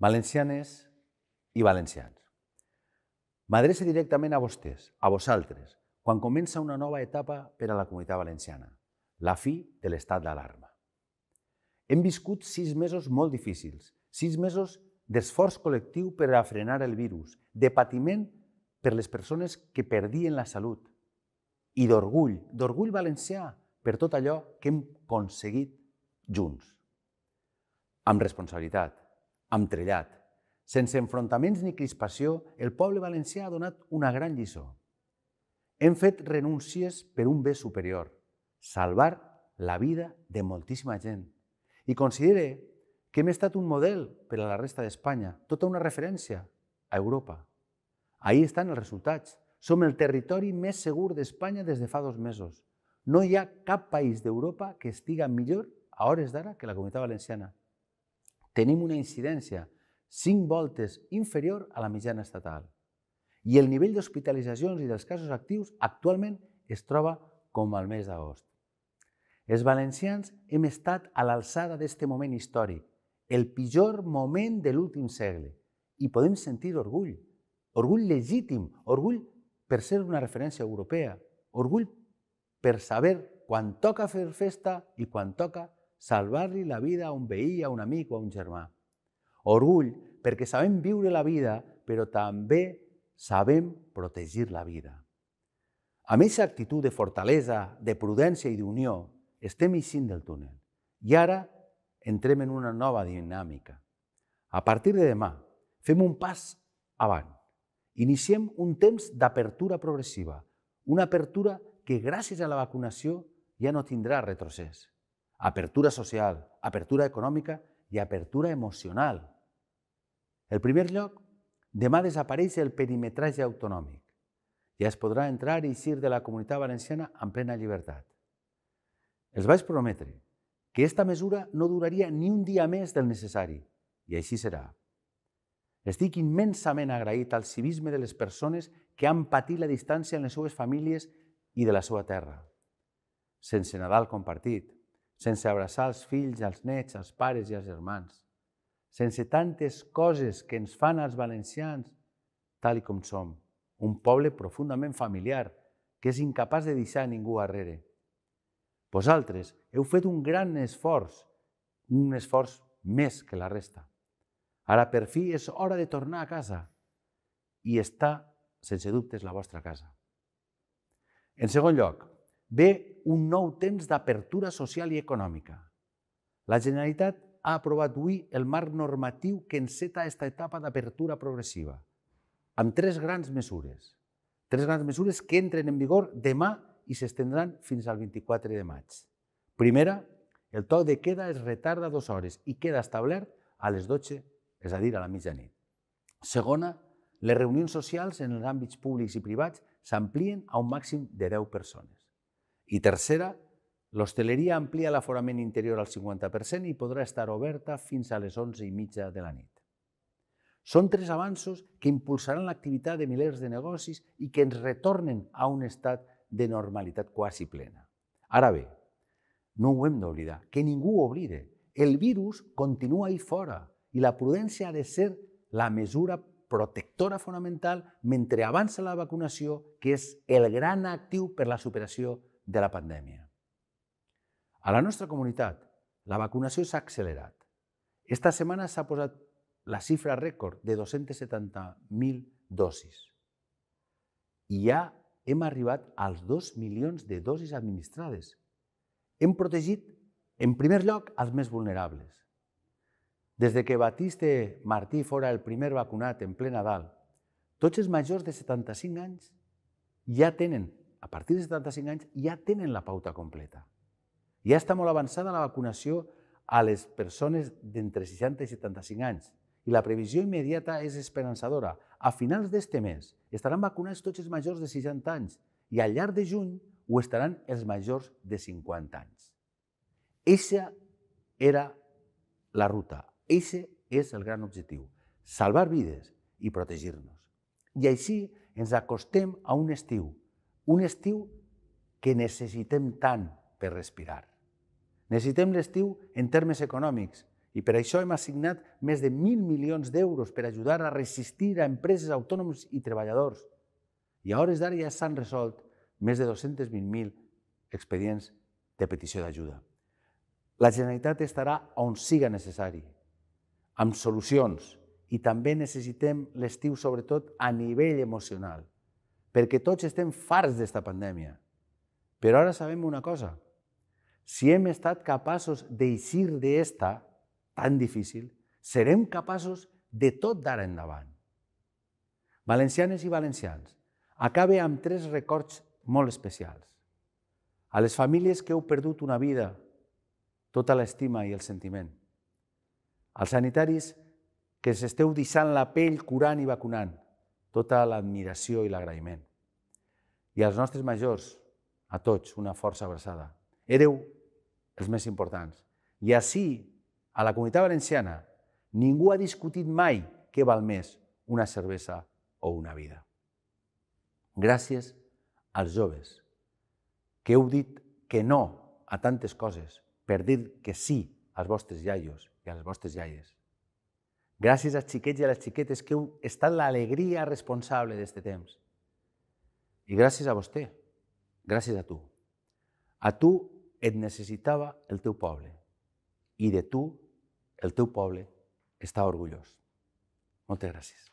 valencianes i valencians. M'adreça directament a vostès, a vosaltres, quan comença una nova etapa per a la comunitat valenciana, la fi de l'estat d'alarma. Hem viscut sis mesos molt difícils, sis mesos d'esforç col·lectiu per a frenar el virus, de patiment per les persones que perdien la salut i d'orgull, d'orgull valencià per tot allò que hem aconseguit junts. Amb responsabilitat, amb trellat. Sense enfrontaments ni crispació, el poble valencià ha donat una gran lliçó. Hem fet renúncies per un bé superior, salvar la vida de moltíssima gent. I considere que hem estat un model per a la resta d'Espanya, tota una referència a Europa. Ahir estan els resultats. Som el territori més segur d'Espanya des de fa dos mesos. No hi ha cap país d'Europa que estiga millor a hores d'ara que la Comunitat Valenciana tenim una incidència 5 voltes inferior a la mitjana estatal. I el nivell d'hospitalitzacions i dels casos actius actualment es troba com al mes d'agost. Els valencians hem estat a l'alçada d'este moment històric, el pitjor moment de l'últim segle, i podem sentir orgull, orgull legítim, orgull per ser una referència europea, orgull per saber quan toca fer festa i quan toca salvar-li la vida a un veí, a un amic o a un germà. Orgull, perquè sabem viure la vida, però també sabem protegir la vida. Amb aquesta actitud de fortalesa, de prudència i d'unió, estem eixint del túnel. I ara entrem en una nova dinàmica. A partir de demà, fem un pas avant. Iniciem un temps d'apertura progressiva, una apertura que gràcies a la vacunació ja no tindrà retrocés apertura social, apertura econòmica i apertura emocional. El primer lloc, demà desapareix el perimetratge autonòmic. Ja es podrà entrar i eixir de la comunitat valenciana en plena llibertat. Els vaig prometre que aquesta mesura no duraria ni un dia més del necessari, i així serà. Estic immensament agraït al civisme de les persones que han patit la distància en les seues famílies i de la seva terra. Sense Nadal compartit, sense abraçar els fills, els nets, els pares i els germans, sense tantes coses que ens fan els valencians tal i com som, un poble profundament familiar que és incapaç de deixar ningú darrere. Vosaltres heu fet un gran esforç, un esforç més que la resta. Ara per fi és hora de tornar a casa i està, sense dubtes, la vostra casa. En segon lloc, ve un nou temps d'apertura social i econòmica. La Generalitat ha aprovat avui el marc normatiu que enceta aquesta etapa d'apertura progressiva, amb tres grans mesures. Tres grans mesures que entren en vigor demà i s'estendran fins al 24 de maig. Primera, el toc de queda es retarda dues hores i queda establert a les 12, és a dir, a la mitjanit. Segona, les reunions socials en els àmbits públics i privats s'amplien a un màxim de 10 persones. I tercera, l'hostaleria amplia l'aforament interior al 50% i podrà estar oberta fins a les 11 i mitja de la nit. Són tres avanços que impulsaran l'activitat de milers de negocis i que ens retornen a un estat de normalitat quasi plena. Ara bé, no ho hem d'oblidar, que ningú ho oblide. El virus continua ahí fora i la prudència ha de ser la mesura protectora fonamental mentre avança la vacunació, que és el gran actiu per la superació de la pandèmia. A la nostra comunitat, la vacunació s'ha accelerat. Esta setmana s'ha posat la xifra rècord de 270.000 dosis. I ja hem arribat als 2 milions de dosis administrades. Hem protegit, en primer lloc, els més vulnerables. Des de que Batiste Martí fora el primer vacunat en ple Nadal, tots els majors de 75 anys ja tenen a partir de 75 anys ja tenen la pauta completa. Ja està molt avançada la vacunació a les persones d'entre 60 i 75 anys i la previsió immediata és esperançadora. A finals d'este mes estaran vacunats tots els majors de 60 anys i al llarg de juny ho estaran els majors de 50 anys. Eixa era la ruta, eixe és el gran objectiu, salvar vides i protegir-nos. I així ens acostem a un estiu un estiu que necessitem tant per respirar. Necessitem l'estiu en termes econòmics i per això hem assignat més de 1.000 milions d'euros per ajudar a resistir a empreses autònoms i treballadors. I a hores d'ara ja s'han resolt més de 220.000 expedients de petició d'ajuda. La Generalitat estarà on siga necessari, amb solucions, i també necessitem l'estiu, sobretot, a nivell emocional perquè tots estem farts d'esta pandèmia. Però ara sabem una cosa. Si hem estat capaços d'eixir d'esta tan difícil, serem capaços de tot d'ara endavant. Valencianes i valencians, acabe amb tres records molt especials. A les famílies que heu perdut una vida, tota l'estima i el sentiment. Als sanitaris que s'esteu deixant la pell curant i vacunant tota l'admiració i l'agraïment. I als nostres majors, a tots, una força abraçada. Éreu els més importants. I així, a la comunitat valenciana, ningú ha discutit mai què val més una cervesa o una vida. Gràcies als joves que heu dit que no a tantes coses per dir que sí als vostres iaios i a les vostres iaies. Gràcies als xiquets i a les xiquetes que heu estat l'alegria responsable d'aquest temps. I gràcies a vostè, gràcies a tu. A tu et necessitava el teu poble i de tu el teu poble està orgullós. Moltes gràcies.